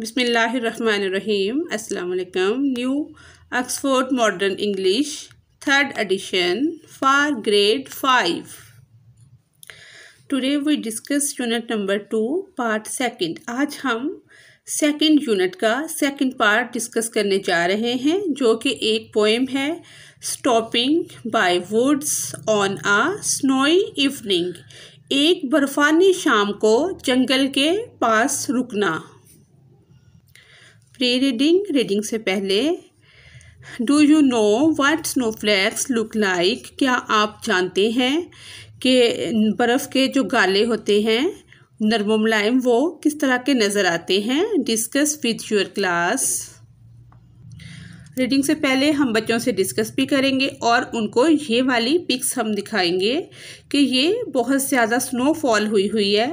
बिसमीम् अल्लाम new Oxford modern English third edition for grade five today we discuss unit number two part second आज हम second unit का second part discuss करने जा रहे हैं जो कि एक पोएम है stopping by woods on a snowy evening एक बर्फ़ानी शाम को जंगल के पास रुकना प्री रीडिंग रीडिंग से पहले do you know what snowflakes look like क्या आप जानते हैं कि बर्फ़ के जो गाले होते हैं नरम मुलायम वो किस तरह के नज़र आते हैं discuss with your class reading से पहले हम बच्चों से डिस्कस भी करेंगे और उनको ये वाली पिक्स हम दिखाएंगे कि ये बहुत ज़्यादा स्नोफॉल हुई हुई है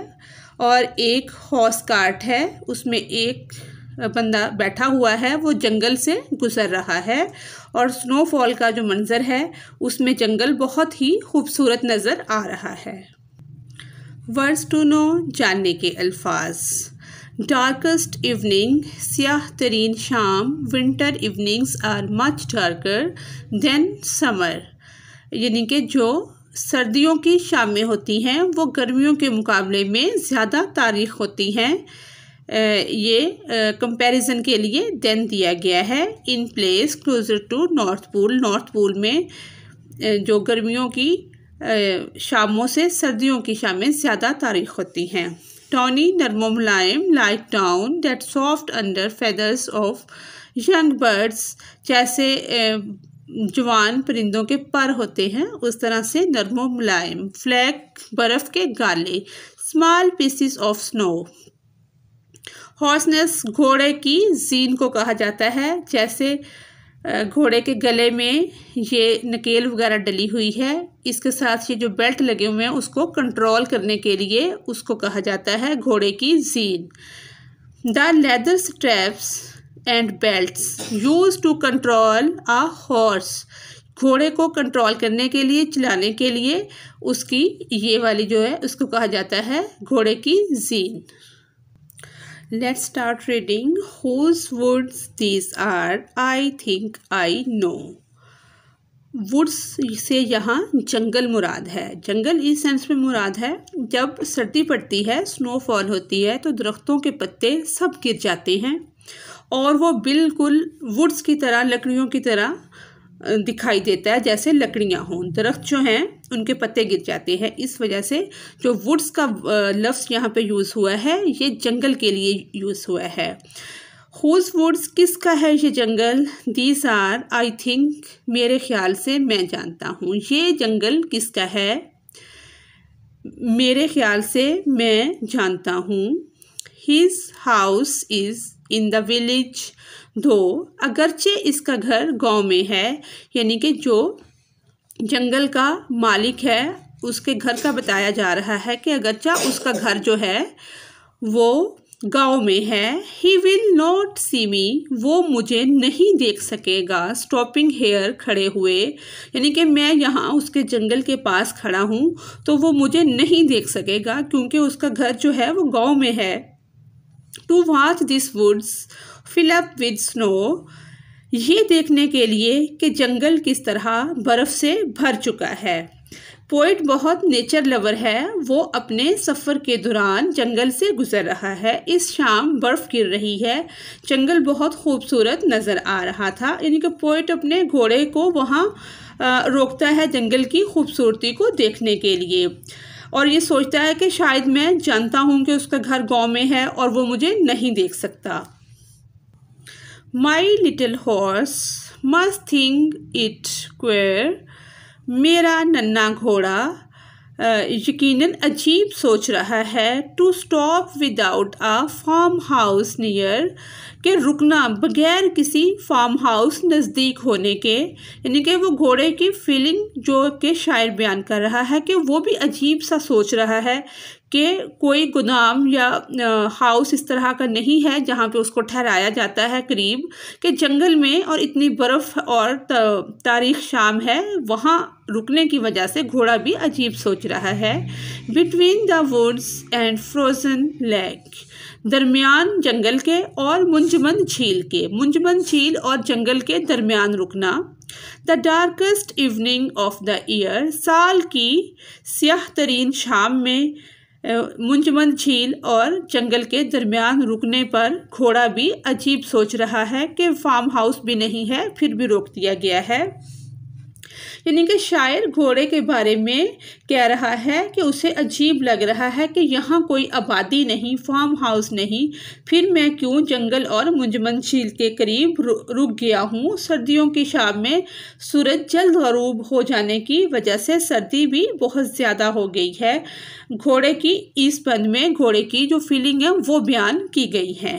और एक हॉस कार्ट है उसमें एक बंदा बैठा हुआ है वो जंगल से गुज़र रहा है और स्नोफॉल का जो मंज़र है उसमें जंगल बहुत ही खूबसूरत नज़र आ रहा है वर्स टू नो जानने के अल्फाज डार्कस्ट इवनिंग स्याह तरीन शाम winter evenings are much darker than summer यानी कि जो सर्दियों की शामें होती हैं वो गर्मियों के मुकाबले में ज़्यादा तारीख होती हैं ये कंपैरिजन के लिए देन दिया गया है in place closer to north pole north pole में जो गर्मियों की शामों से सर्दियों की शामें ज़्यादा तारीख होती हैं टॉनी नरमो मुलायम light down that soft under feathers of young birds जैसे जवान परिंदों के पर होते हैं उस तरह से नरमो मुलायम फ्लैग बर्फ़ के गाले small pieces of snow harness घोड़े की जीन को कहा जाता है जैसे घोड़े के गले में ये नकेल वगैरह डली हुई है इसके साथ ये जो बेल्ट लगे हुए हैं उसको कंट्रोल करने के लिए उसको कहा जाता है घोड़े की जीन the leather straps and belts use to control a horse घोड़े को कंट्रोल करने के लिए चलाने के लिए उसकी ये वाली जो है उसको कहा जाता है घोड़े की जीन let's start reading whose woods these are I think I know woods से यहाँ जंगल मुराद है जंगल इस सेंस में मुराद है जब सर्दी पड़ती है स्नोफॉल होती है तो दरख्तों के पत्ते सब गिर जाते हैं और वो बिल्कुल वुड्स की तरह लकड़ियों की तरह दिखाई देता है जैसे लकड़ियाँ हों दरख्त जो हैं उनके पत्ते गिर जाते हैं इस वजह से जो वुड्स का लफ्ज़ यहाँ पे यूज़ हुआ है ये जंगल के लिए यूज़ हुआ है हुज वुड्स किसका है ये जंगल दीज आर आई थिंक मेरे ख्याल से मैं जानता हूँ ये जंगल किसका है मेरे ख्याल से मैं जानता हूँ his house is in the village though अगरचे इसका घर गांव में है यानी कि जो जंगल का मालिक है उसके घर का बताया जा रहा है कि अगरचा उसका घर जो है वो गांव में है ही विल नॉट सी मी वो मुझे नहीं देख सकेगा स्टॉपिंग हेयर खड़े हुए यानी कि मैं यहाँ उसके जंगल के पास खड़ा हूँ तो वो मुझे नहीं देख सकेगा क्योंकि उसका घर जो है वो गांव में है to watch this woods fill up with snow ये देखने के लिए कि जंगल किस तरह बर्फ़ से भर चुका है पोइट बहुत नेचर लवर है वो अपने सफ़र के दौरान जंगल से गुज़र रहा है इस शाम बर्फ़ गिर रही है जंगल बहुत खूबसूरत नज़र आ रहा था यानी कि पोइट अपने घोड़े को वहाँ रोकता है जंगल की खूबसूरती को देखने के लिए और ये सोचता है कि शायद मैं जानता हूँ कि उसका घर गांव में है और वो मुझे नहीं देख सकता my little horse must think it queer मेरा नन्ना घोड़ा यकीनन अजीब सोच रहा है to stop without a farm house near के रुकना बगैर किसी फार्म हाउस नज़दीक होने के यानी कि वो घोड़े की फीलिंग जो कि शायर बयान कर रहा है कि वो भी अजीब सा सोच रहा है कि कोई गोदाम या हाउस इस तरह का नहीं है जहाँ पे उसको ठहराया जाता है करीब कि जंगल में और इतनी बर्फ़ और तारीख शाम है वहाँ रुकने की वजह से घोड़ा भी अजीब सोच रहा है between the woods and frozen lake दरमियान जंगल के और मुंजमंद झील के मुंजमंद झील और जंगल के दरमियान रुकना the darkest evening of the year साल की स्याह तरीन शाम में मुंजमंद झील और जंगल के दरमियान रुकने पर घोड़ा भी अजीब सोच रहा है कि फार्म हाउस भी नहीं है फिर भी रोक दिया गया है यानी कि शायर घोड़े के बारे में कह रहा है कि उसे अजीब लग रहा है कि यहाँ कोई आबादी नहीं फार्म हाउस नहीं फिर मैं क्यों जंगल और मुंजमन झील के करीब रुक गया हूँ सर्दियों की शाम में सूरज जल्द गरूब हो जाने की वजह से सर्दी भी बहुत ज़्यादा हो गई है घोड़े की इस बंद में घोड़े की जो फीलिंग है वो बयान की गई है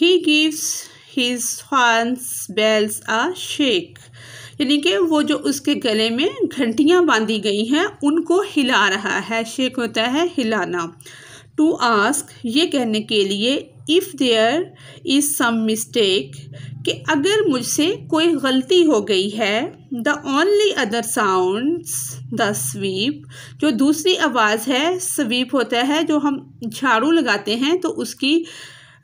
he gives his horns bells a shake यानी कि वो जो उसके गले में घंटियाँ बांधी गई हैं उनको हिला रहा है शेक होता है हिलाना टू आस्क ये कहने के लिए if there is some mistake कि अगर मुझसे कोई गलती हो गई है the only other sounds the sweep जो दूसरी आवाज़ है स्वीप होता है जो हम झाड़ू लगाते हैं तो उसकी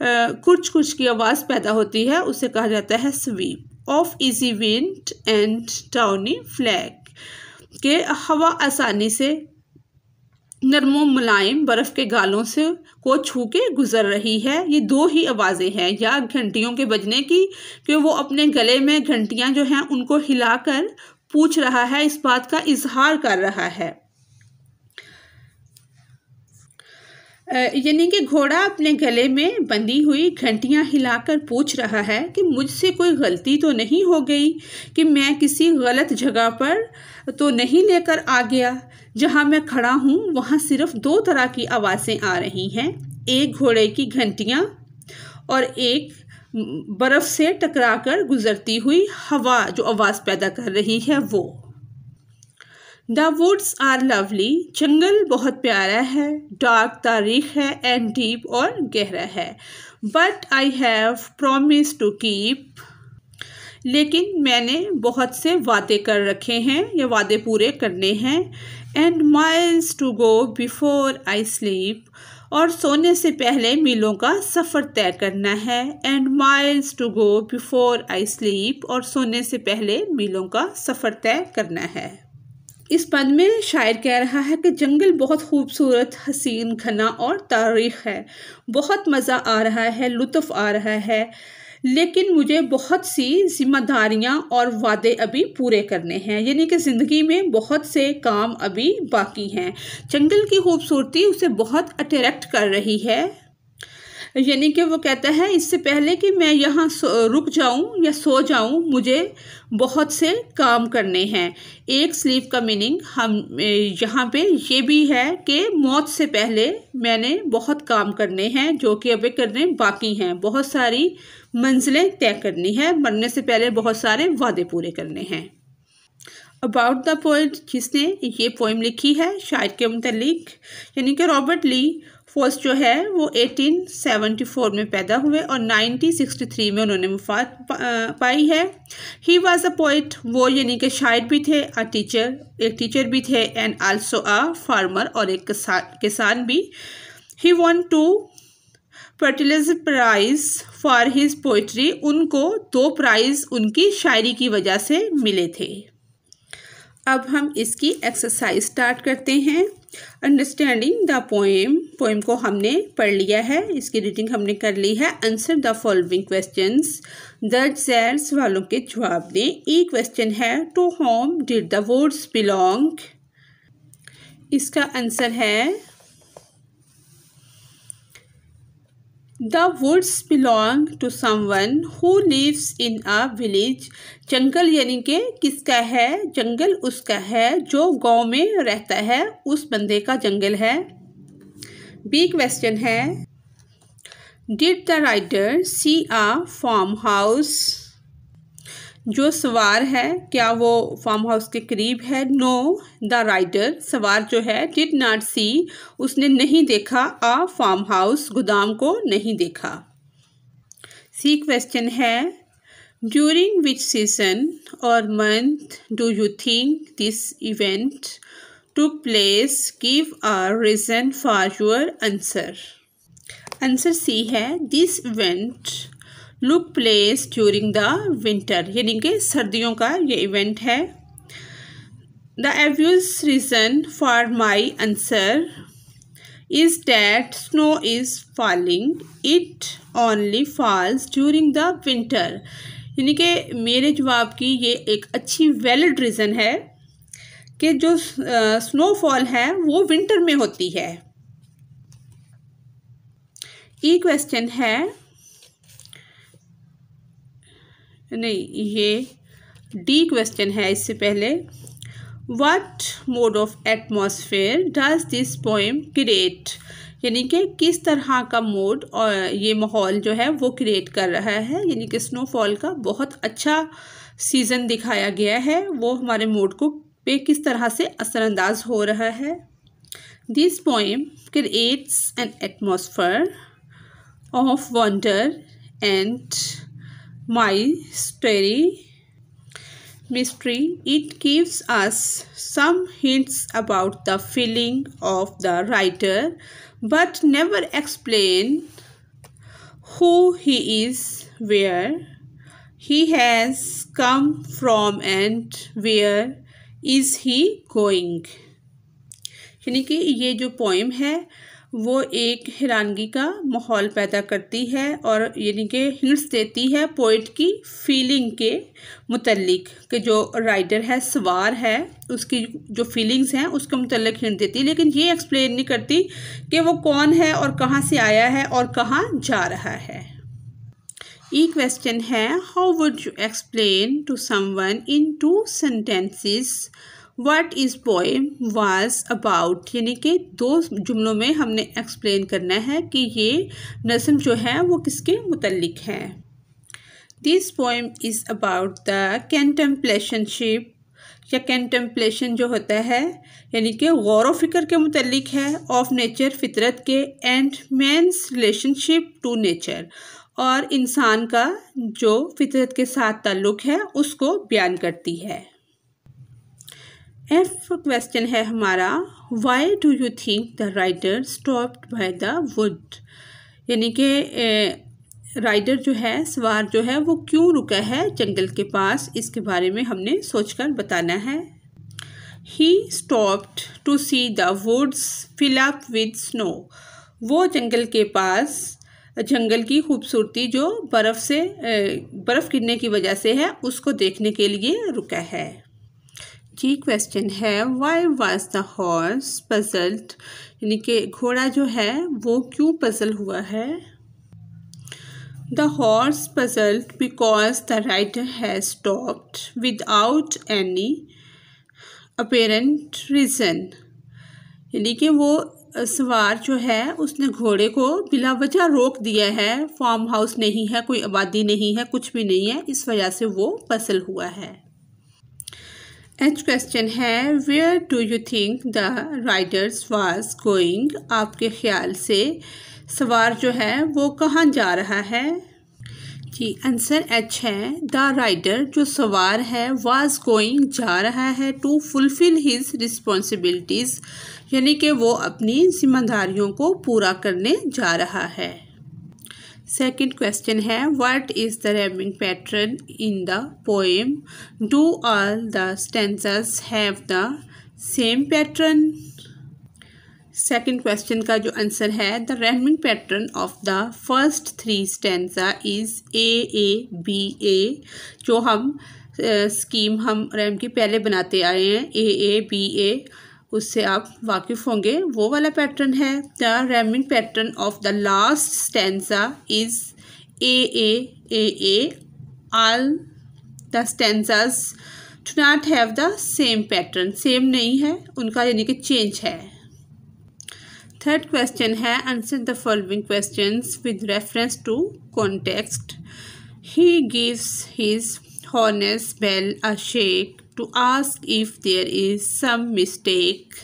कुछ कुछ की आवाज़ पैदा होती है उसे कहा जाता है sweep of easy wind and downy flake के हवा आसानी से नरमो मुलायम बर्फ़ के गालों से को छू के गुजर रही है ये दो ही आवाज़ें हैं या घंटियों के बजने की कि वो अपने गले में घंटियां जो हैं उनको हिलाकर पूछ रहा है इस बात का इजहार कर रहा है यानी कि घोड़ा अपने गले में बंधी हुई घंटियां हिलाकर पूछ रहा है कि मुझसे कोई गलती तो नहीं हो गई कि मैं किसी गलत जगह पर तो नहीं लेकर आ गया जहां मैं खड़ा हूं वहां सिर्फ दो तरह की आवाज़ें आ रही हैं एक घोड़े की घंटियां और एक बर्फ़ से टकराकर गुजरती हुई हवा जो आवाज़ पैदा कर रही है वो द वुड्स आर लवली जंगल बहुत प्यारा है डार्क तारीख है एंड डीप और गहरा है but I have promise to keep लेकिन मैंने बहुत से वादे कर रखे हैं या वादे पूरे करने हैं and miles to go before I sleep और सोने से पहले मीलों का सफ़र तय करना है and miles to go before I sleep और सोने से पहले मीलों का सफ़र तय करना है इस पद में शायर कह रहा है कि जंगल बहुत खूबसूरत हसीन घना और तारीख है बहुत मज़ा आ रहा है लुत्फ़ आ रहा है लेकिन मुझे बहुत सी जिम्मेदारियां और वादे अभी पूरे करने हैं यानी कि ज़िंदगी में बहुत से काम अभी बाकी हैं जंगल की खूबसूरती उसे बहुत अट्रैक्ट कर रही है यानी कि वो कहता है इससे पहले कि मैं यहाँ रुक जाऊँ या सो जाऊँ मुझे बहुत से काम करने हैं एक स्लीप का मीनिंग हम यहाँ पे ये भी है कि मौत से पहले मैंने बहुत काम करने हैं जो कि अभी करने बाकी हैं बहुत सारी मंजिलें तय करनी है मरने से पहले बहुत सारे वादे पूरे करने हैं अबाउट द पोइट जिसने ये पोइम लिखी है शायर के मतलब यानी कि रॉबर्ट ली फर्स्ट जो है वो 1874 में पैदा हुए और 1963 में उन्होंने मुफात पाई है ही वॉज अ पोइट वो यानी कि शायर भी थे अ टीचर एक टीचर भी थे एंड आल्सो अ फार्मर और एक किसान भी he won to fertilize prize for his poetry उनको दो प्राइज़ उनकी शायरी की वजह से मिले थे अब हम इसकी एक्सरसाइज स्टार्ट करते हैं अंडरस्टैंडिंग द पोएम पोएम को हमने पढ़ लिया है इसकी रीडिंग हमने कर ली है answer the following question the सैर सवालों के जवाब दें ई e क्वेश्चन है to whom did the words belong इसका आंसर है the woods belong to someone who lives in a village जंगल यानी कि किसका है जंगल उसका है जो गांव में रहता है उस बंदे का जंगल है बी क्वेश्चन है did the writer see a farm house जो सवार है क्या वो फार्म हाउस के करीब है नो द राइडर सवार जो है डिड नाट सी उसने नहीं देखा आ फार्म हाउस गोदाम को नहीं देखा सी क्वेश्चन है ड्यूरिंग विच सीजन और month do you think this event to place give a reason for your answer answer C है this event look place during the winter यानी कि सर्दियों का ये इवेंट है the obvious reason for my answer is that snow is falling it only falls during the winter यानी कि मेरे जवाब की ये एक अच्छी वैलिड रीज़न है कि जो स्नोफॉल है वो विंटर में होती है ई क्वेश्चन है नहीं ये डी क्वेश्चन है इससे पहले what mode of atmosphere does this poem create यानी कि किस तरह का मोड और ये माहौल जो है वो क्रिएट कर रहा है यानी कि स्नोफॉल का बहुत अच्छा सीज़न दिखाया गया है वो हमारे मूड को पे किस तरह से असरानंदाज हो रहा है this poem creates an atmosphere of wonder and My story, mystery it gives us some hints about the feeling of the writer but never explain who he is where he has come from and where is he going यानी कि ये जो poem है वो एक हैरानगी का माहौल पैदा करती है और यानी कि हिंट्स देती है पोइट की फीलिंग के मुतलक कि जो राइडर है सवार है उसकी जो फीलिंग्स हैं उसके मतलब हिंट देती है लेकिन ये एक्सप्लेन नहीं करती कि वो कौन है और कहाँ से आया है और कहाँ जा रहा है ई क्वेश्चन है how would you explain to someone in two sentences what is poem was about यानी कि दो जुमलों में हमने एक्सप्लेन करना है कि ये नज़म जो है वो किसके मुतलिक है this poem is about the contemplation या कंटेम्पलेशन जो होता है यानी कि गौर फिक्र के मुतलिक है ऑफ नेचर फितरत के and man's relationship to nature और इंसान का जो फितरत के साथ ताल्लुक़ है उसको बयान करती है एफ क्वेश्चन है हमारा why do you think the rider stopped by the wood यानी कि राइडर जो है सवार जो है वो क्यों रुका है जंगल के पास इसके बारे में हमने सोचकर बताना है he stopped to see the woods fill up with snow वो जंगल के पास जंगल की खूबसूरती जो बर्फ़ से बर्फ़ गिरने की वजह से है उसको देखने के लिए रुका है की क्वेश्चन है why was the horse puzzled यानी कि घोड़ा जो है वो क्यों पजल हुआ है the horse puzzled because the writer has stopped without any apparent reason यानी कि वो सवार जो है उसने घोड़े को बिला वजह रोक दिया है फार्म हाउस नहीं है कोई आबादी नहीं है कुछ भी नहीं है इस वजह से वो पसल हुआ है एच क्वेश्चन है where do you think the riders was going आपके ख्याल से सवार जो है वो कहाँ जा रहा है जी आंसर एच है द राइडर जो सवार है वाज गोइंग जा रहा है टू फुलफ़िल हिज रिस्पॉन्सिबिलिटीज़ यानी कि वो अपनी जिम्मेदारियों को पूरा करने जा रहा है सेकेंड क्वेश्चन है what is the rhyming pattern in the poem do all the stanzas have the same pattern second question का जो आंसर है the rhyming pattern of the first three stanza is A A B A जो हम scheme हम RAM की पहले बनाते आए हैं ए ए बी ए उससे आप वाकिफ़ होंगे वो वाला पैटर्न है the rhyming pattern of the last stanza is A A A A all the stanzas to not have the same pattern same नहीं है उनका यानी कि चेंज है थर्ड क्वेश्चन है answer the following question with reference to context he gives his harness bell a shake to ask if there is some mistake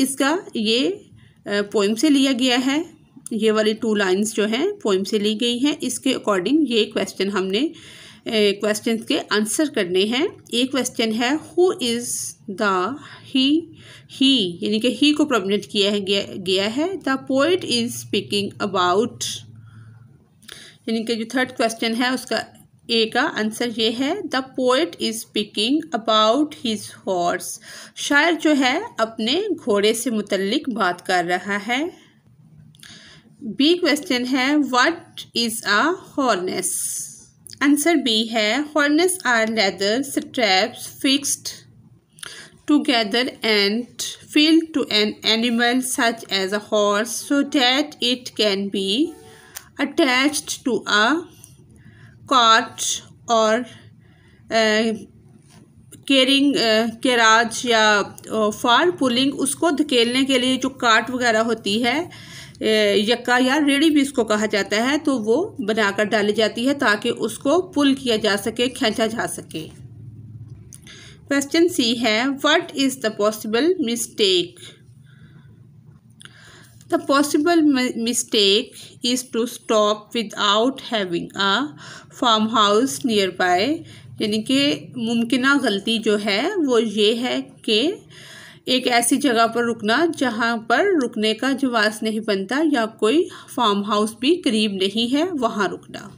इसका ये poem से लिया गया है ये वाली टू लाइन्स जो हैं पोइम से ली गई हैं इसके अकॉर्डिंग ये क्वेश्चन हमने क्वेश्चन के आंसर करने हैं एक क्वेश्चन है who is the he he यानी कि ही को प्रमिनेट किया है गया, गया है the poet is speaking about यानी कि जो थर्ड क्वेश्चन है उसका ए का आंसर ये है the poet is speaking about his horse शायर जो है अपने घोड़े से मुतलक बात कर रहा है बी क्वेश्चन है what is a harness answer B है harness are leather straps fixed together and feel to an animal such as a horse so that it can be attach to a cart और carrying carriage या for pulling उसको धकेलने के लिए जो काट वगैरह होती है यक्का या रेड़ी भी इसको कहा जाता है तो वो बनाकर डाली जाती है ताकि उसको पुल किया जा सके खींचा जा सके क्वेश्चन सी है what is the possible mistake The possible mistake is to stop without having a farm house nearby. यानी कि मुमकिन गलती जो है वो ये है कि एक ऐसी जगह पर रुकना जहाँ पर रुकने का जवास नहीं बनता या कोई फार्म हाउस भी करीब नहीं है वहाँ रुकना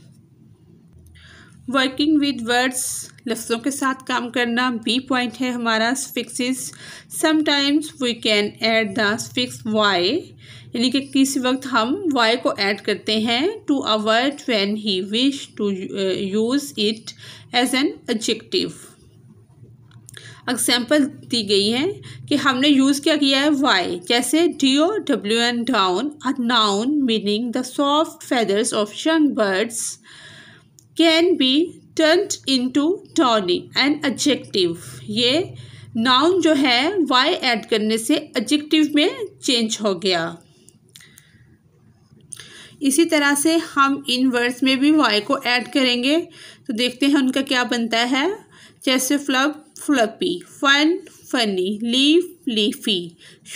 वर्किंग विद वर्ड्स लफ्ज़ों के साथ काम करना बी पॉइंट है हमारा fixes sometimes we can add the Y यानी कि किसी वक्त हम वाई को ऐड करते हैं to a word when he wish to use it as an adjective example दी गई है कि हमने यूज़ क्या किया है वाई जैसे D O W N down a noun meaning the soft feathers of young birds can be turned into tawny an adjective ये noun जो है y add करने से adjective में change हो गया इसी तरह से हम इन वर्ड्स में भी y को ऐड करेंगे तो देखते हैं उनका क्या बनता है जैसे flop floppy fun funny leaf leafy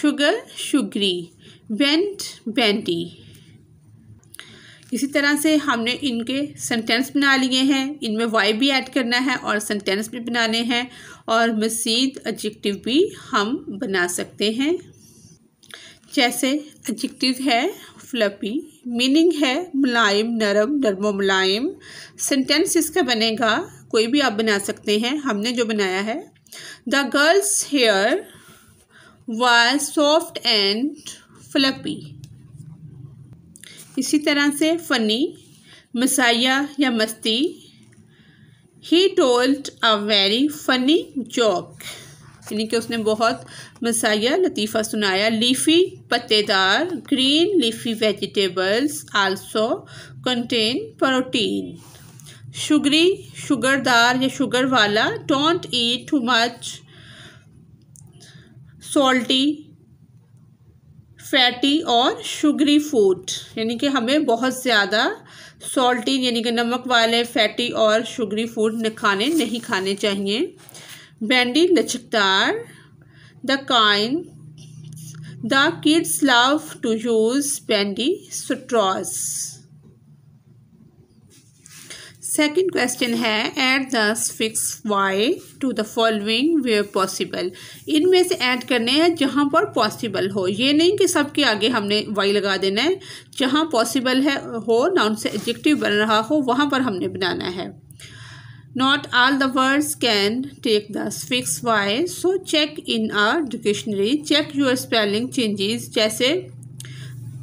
sugar sugary bent bendy इसी तरह से हमने इनके सेंटेंस बना लिए हैं इनमें वाई भी ऐड करना है और सेंटेंस भी बनाने हैं और मज़ीद एडजेक्टिव भी हम बना सकते हैं जैसे एडजेक्टिव है फ्लपी मीनिंग है मुलायम नरम नरमो मुलायम सेंटेंस इसका बनेगा कोई भी आप बना सकते हैं हमने जो बनाया है the girl's hair was soft and floppy इसी तरह से फ़नी मसाया या मस्ती he told a very funny joke यानी कि उसने बहुत मसाया लतीफ़ा सुनाया लीफी पत्तेदार green leafy vegetables also contain protein sugary शुगरदार या शुगर वाला don't eat too much salty fatty और शुगरी फूड यानी कि हमें बहुत ज़्यादा सॉल्टी यानी कि नमक वाले फैटी और शुगरी फूड खाने नहीं खाने चाहिए बैंडी लचकदार the kind the kids love to use bendy straws second question है add suffix Y to the following where possible इनमें से ऐड करने हैं जहाँ पर पॉसिबल हो ये नहीं कि सबके आगे हमने वाई लगा देना है जहाँ पॉसिबल है हो ना से एडजेक्टिव बन रहा हो वहाँ पर हमने बनाना है not all the words can take the fix Y so check in our dictionary check your spelling changes जैसे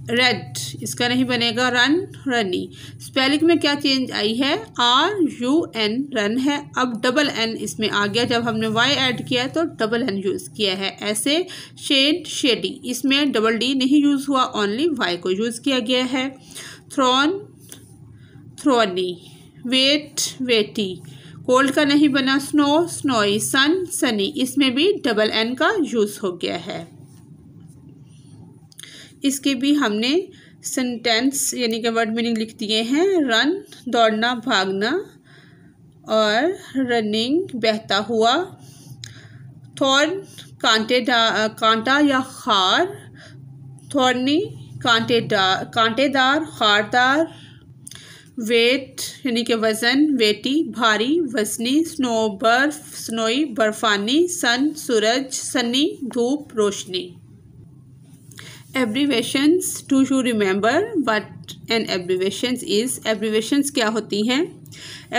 रेड इसका नहीं बनेगा रन रनी स्पेलिंग में क्या चेंज आई है आर यू एन रन है अब डबल एन इसमें आ गया जब हमने वाई ऐड किया है तो डबल एन यूज़ किया है ऐसे शेड शेडी इसमें डबल डी नहीं यूज़ हुआ ओनली वाई को यूज़ किया गया है thorn thorny weight weighty cold का नहीं बना स्नो स्नोई सन सनी इसमें भी डबल एन का यूज़ हो गया है इसके भी हमने सेंटेंस यानी कि वर्ड मीनिंग लिख दिए हैं रन दौड़ना भागना और रनिंग बहता हुआ थॉर्न कांटे कांटा या खार थॉर्नी कांटेदार कांटेदार खारदार वेट यानी कि वज़न वेटी भारी वजनी स्नो बर्फ स्नोई बर्फ़ानी सन सूरज सनी धूप रोशनी एब्रीवेशंस टू शू remember what an abbreviations is abbreviations क्या होती हैं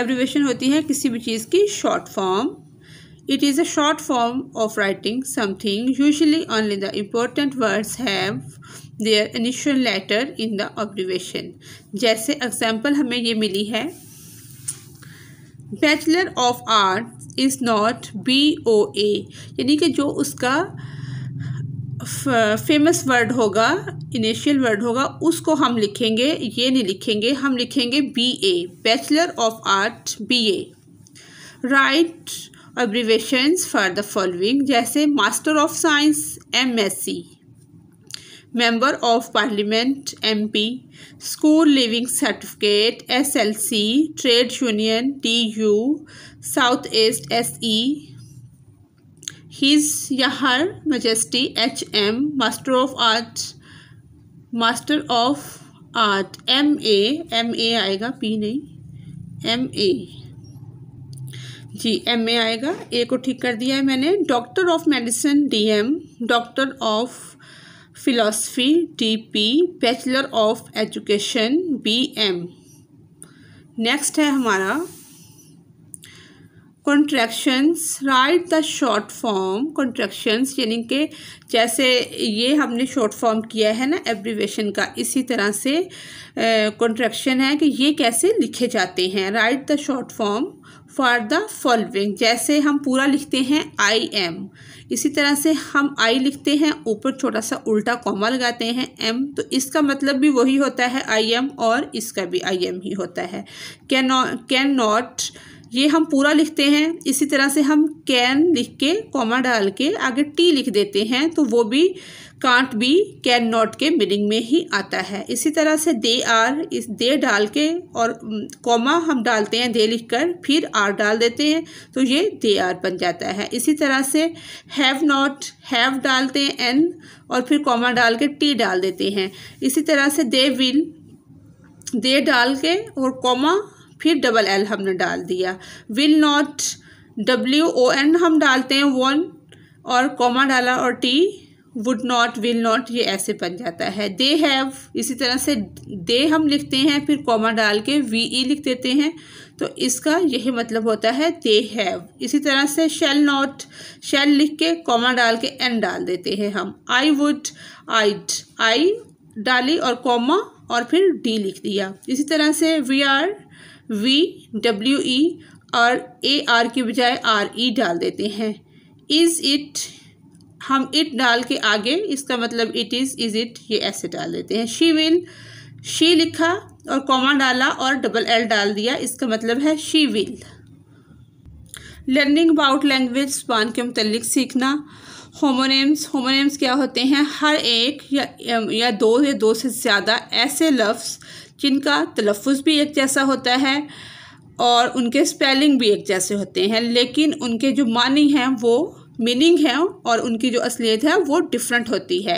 एब्रीवेशन होती है किसी भी चीज़ की short form it is a short form of writing something usually only the important words have their initial letter in the abbreviation जैसे एग्जाम्पल हमें ये मिली है bachelor of art is not B O A यानी कि जो उसका famous word होगा इनिशियल वर्ड होगा उसको हम लिखेंगे ये नहीं लिखेंगे हम लिखेंगे B A bachelor of art B A write abbreviations for the following जैसे master of science M S C leaving certificate S L C trade union slc U south east S E his या her majesty H M master of art master of art M A M A आएगा P नहीं M A G M A आएगा ए को ठीक कर दिया है मैंने doctor of medicine D M doctor of philosophy D P bachelor of education B M next है हमारा contractions write the short form contractions यानी कि जैसे ये हमने शॉर्ट फॉर्म किया है ना एब्रीवेशन का इसी तरह से कॉन्ट्रैक्शन है कि ये कैसे लिखे जाते हैं write the short form for the following जैसे हम पूरा लिखते हैं आई एम इसी तरह से हम आई लिखते हैं ऊपर छोटा सा उल्टा कॉमा लगाते हैं एम तो इसका मतलब भी वही होता है आई एम और इसका भी आई एम ही होता है कैन कैन नॉट ये हम पूरा लिखते हैं इसी तरह से हम कैन लिख के कॉमा डाल के आगे टी लिख देते हैं तो वो भी कांट बी कैन नॉट के मीनिंग में ही आता है इसी तरह से दे आर इस दे डाल के और कॉमा हम डालते हैं दे लिखकर फिर आर डाल देते हैं तो ये दे आर बन जाता है इसी तरह से हैव नॉट हैव डालते हैं एन और फिर कॉमा डाल के टी डाल देते हैं इसी तरह से दे विल दे डाल के और कॉमा फिर डबल एल हमने डाल दिया will not W O N हम डालते हैं वन और कॉमा डाला और T would not will not ये ऐसे बन जाता है दे हैव इसी तरह से दे हम लिखते हैं फिर कॉमा डाल के वी ई e लिख देते हैं तो इसका यही मतलब होता है दे हैव इसी तरह से शेल नॉट शेल लिख के कॉमा डाल के एन डाल देते हैं हम आई वुड आईड आई डाली और कॉमा और फिर डी लिख दिया इसी तरह से we are we W E और ए आर की बजाय आर ई e डाल देते हैं इज़ इट हम इट डाल के आगे इसका मतलब इट इज़ इज़ इट ये ऐसे डाल देते हैं शी विल शी लिखा और कॉमा डाला और डबल एल डाल दिया इसका मतलब है she will learning about language जबान के मतलब सीखना होमोनेम्स होमोनेम्स क्या होते हैं हर एक या या दो या दो से ज़्यादा ऐसे लफ्ज़ जिनका तलफ़ भी एक जैसा होता है और उनके स्पेलिंग भी एक जैसे होते हैं लेकिन उनके जो मानी हैं वो मीनिंग हैं और उनकी जो असलियत है वो डिफरेंट होती है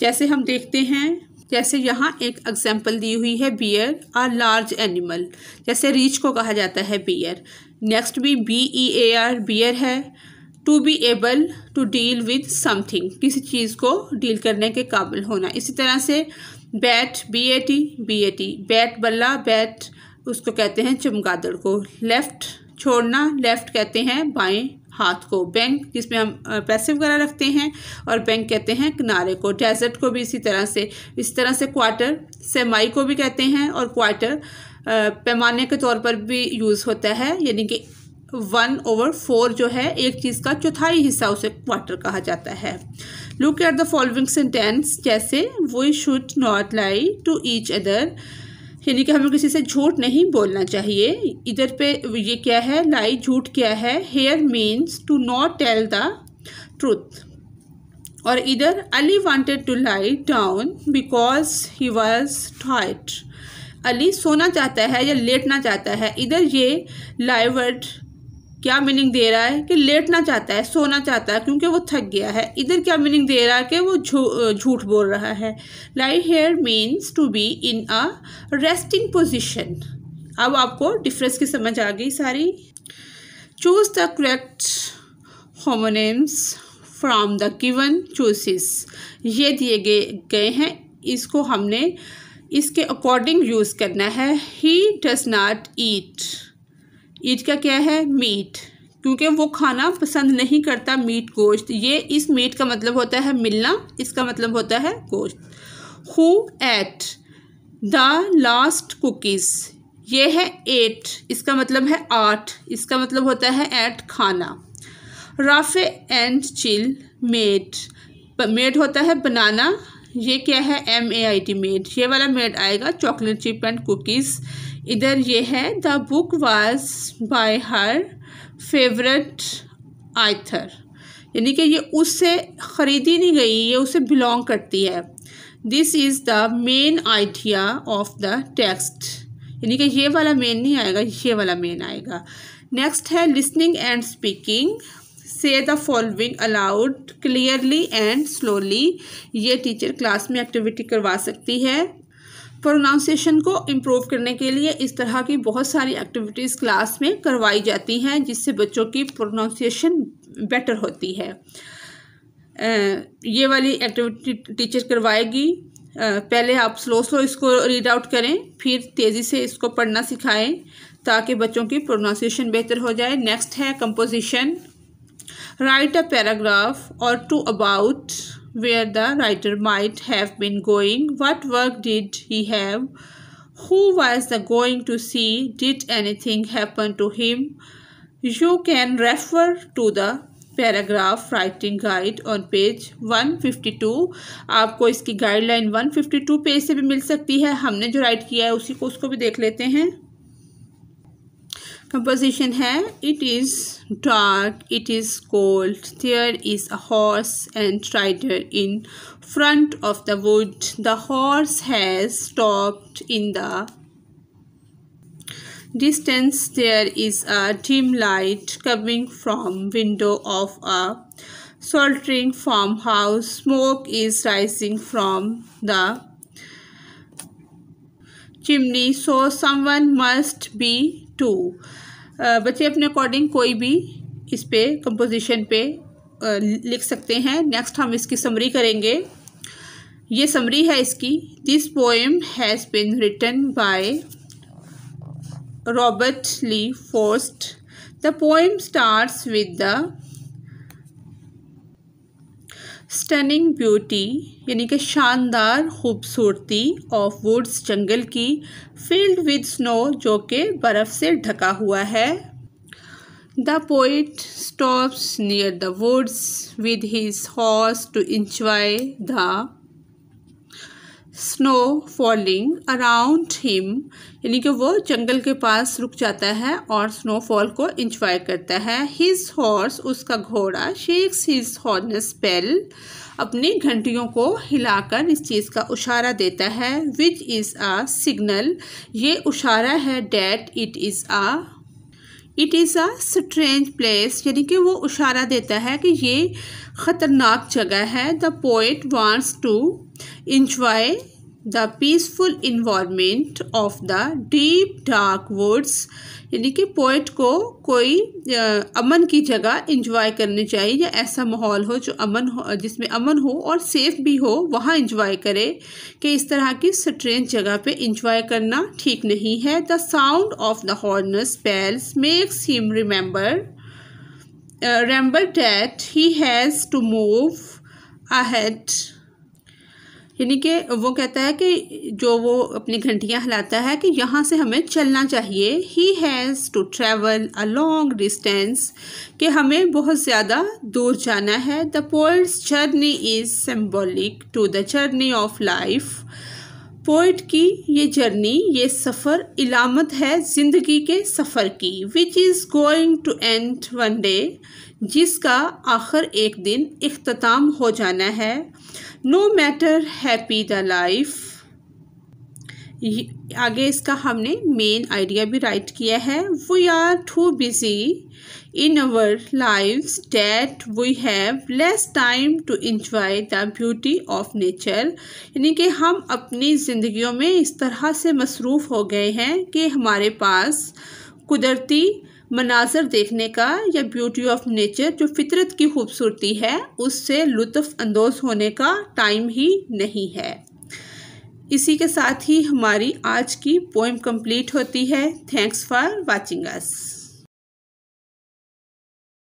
जैसे हम देखते हैं जैसे यहाँ एक एग्जाम्पल दी हुई है बियर आर लार्ज एनिमल जैसे रीच को कहा जाता है बियर नेक्स्ट भी B E A R bear है to be able to deal with something किसी चीज़ को डील करने के काबिल होना इसी तरह से bat B A T B A T bat बल्ला बैट उसको कहते हैं चमगादड़ को लेफ़्ट छोड़ना लेफ़्ट कहते हैं बाएं हाथ को बैंक जिसमें हम पैसे वगैरह रखते हैं और बैंक कहते हैं किनारे को डेजर्ट को भी इसी तरह से इस तरह से क्वार्टर सेमाई को भी कहते हैं और क्वार्टर पैमाने के तौर पर भी यूज़ होता है यानी कि वन ओवर फोर जो है एक चीज़ का चौथाई हिस्सा उसे क्वार्टर कहा जाता है look at the following sentence जैसे we should not lie to each other यानी कि हमें किसी से झूठ नहीं बोलना चाहिए इधर पे ये क्या है लाई झूठ क्या है here means to not tell the truth और इधर Ali wanted to lie down because he was टाइट अली सोना चाहता है या लेटना चाहता है इधर ये लाइवर्ड क्या मीनिंग दे रहा है कि लेटना चाहता है सोना चाहता है क्योंकि वो थक गया है इधर क्या मीनिंग दे रहा है कि वो झूठ बोल रहा है lie here means to be in a resting position अब आपको डिफरेंस की समझ आ गई सारी choose the correct homonyms from the given choices ये दिए गए गए हैं इसको हमने इसके अकॉर्डिंग यूज़ करना है ही डज़ नाट ईट ईट का क्या है मीट क्योंकि वो खाना पसंद नहीं करता मीट गोश्त ये इस मीट का मतलब होता है मिलना इसका मतलब होता है गोश्त who ate the last cookies ये है एट इसका मतलब है आठ इसका मतलब होता है एट खाना राफे एंड चिल मेट मेड होता है बनाना ये क्या है M A I T maid ये वाला मेड आएगा चॉकलेट चिप एंड कुकीज़ इधर ये है the book was by her favourite author यानी कि ये उससे ख़रीदी नहीं गई ये उसे बिलोंग करती है this is the main idea of the text यानी कि ये वाला मेन नहीं आएगा ये वाला मेन आएगा नेक्स्ट है लिसनिंग एंड स्पीकिंग से the following aloud clearly and slowly ये टीचर क्लास में एक्टिविटी करवा सकती है प्रोनाउंसिएशन को इम्प्रूव करने के लिए इस तरह की बहुत सारी एक्टिविटीज़ क्लास में करवाई जाती हैं जिससे बच्चों की प्रोनाउंसिएशन बेटर होती है ये वाली एक्टिविटी टीचर करवाएगी पहले आप स्लो स्लो इसको रीड आउट करें फिर तेज़ी से इसको पढ़ना सिखाएं ताकि बच्चों की प्रोनाउंसिएशन बेहतर हो जाए नेक्स्ट है कंपोजिशन राइट अ पैराग्राफ और to about where the writer might have been going, what work did he have, who was the going to see, did anything happen to him. You can refer to the paragraph writing guide on page 152 आपको इसकी guideline 152 page से भी मिल सकती है हमने जो right किया है उसी को उसको भी देख लेते हैं composition here it is dark it is cold there is a horse and rider in front of the wood the horse has stopped in the distance there is a dim light coming from window of a sweltering farmhouse smoke is rising from the chimney so someone must be to बच्चे अपने according कोई भी इस पे composition पे लिख सकते हैं नेक्स्ट हम इसकी समरी करेंगे ये समरी है इसकी this poem has been written by Robert Lee Frost the poem starts with the stunning beauty यानी कि शानदार खूबसूरती ऑफ वुड्स जंगल की फील्ड विद स्नो जो कि बर्फ़ से ढका हुआ है the poet stops near the woods with his horse to enjoy the snow falling around him यानी कि वो जंगल के पास रुक जाता है और स्नो फॉल को इंजॉय करता है हिज हॉर्स उसका घोड़ा शेक्स हिज हॉर्न स्पेल अपनी घंटियों को हिलाकर इस चीज़ का इशारा देता है विच इज़ आ सिग्नल ये इशारा है that it is a it is a strange place यानी कि वो इशारा देता है कि ये ख़तरनाक जगह है the poet wants to enjoy the peaceful environment of the deep dark woods यानी कि पोइट को कोई अमन की जगह इंजॉय करनी चाहिए या ऐसा माहौल हो जो अमन हो जिसमें अमन हो और सेफ भी हो वहाँ इंजॉय करे कि इस तरह की स्ट्रेंज जगह पे इंजॉय करना ठीक नहीं है the sound of the harness bells makes him remember that he has to move move ahead यानी कि वो कहता है कि जो वो अपनी घंटियाँ हिलाता है कि यहाँ से हमें चलना चाहिए he has to travel a long distance कि हमें बहुत ज़्यादा दूर जाना है the poet's journey is symbolic to the journey of life poet की ये जर्नी ये सफ़र इलामत है ज़िंदगी के सफ़र की which is going to end one day जिसका आखिर एक दिन अख्ताम हो जाना है no matter happy the life आगे इसका हमने मेन आइडिया भी राइट किया है we are too busy in our lives that we have less time to enjoy the beauty of nature यानी कि हम अपनी ज़िंदगी में इस तरह से मसरूफ़ हो गए हैं कि हमारे पास कुदरती मनाजर देखने का या ब्यूटी ऑफ नेचर जो फितरत की खूबसूरती है उससे लुत्फ़ अंदोज़ होने का टाइम ही नहीं है इसी के साथ ही हमारी आज की पोइम कंप्लीट होती है थैंक्स फॉर वाचिंग अस